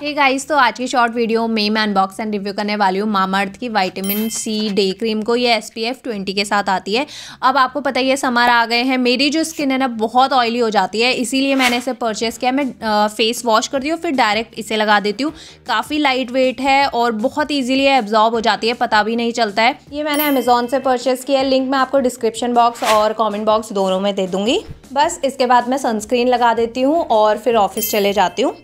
ठीक गाइस तो आज की शॉर्ट वीडियो में मैं अनबॉक्स एंड रिव्यू करने वाली हूँ मामा अर्थ की विटामिन सी डे क्रीम को ये एस पी एफ ट्वेंटी के साथ आती है अब आपको पता ही है समर आ गए हैं मेरी जो स्किन है ना बहुत ऑयली हो जाती है इसीलिए मैंने इसे परचेस किया मैं फेस वॉश करती हूँ फिर डायरेक्ट इसे लगा देती हूँ काफ़ी लाइट वेट है और बहुत ईजिली एब्जॉर्ब हो जाती है पता भी नहीं चलता है ये मैंने अमेजोन से परचेस किया है लिंक मैं आपको डिस्क्रिप्शन बॉक्स और कॉमेंट बॉक्स दोनों में दे दूँगी बस इसके बाद मैं सनस्क्रीन लगा देती हूँ और फिर ऑफिस चले जाती हूँ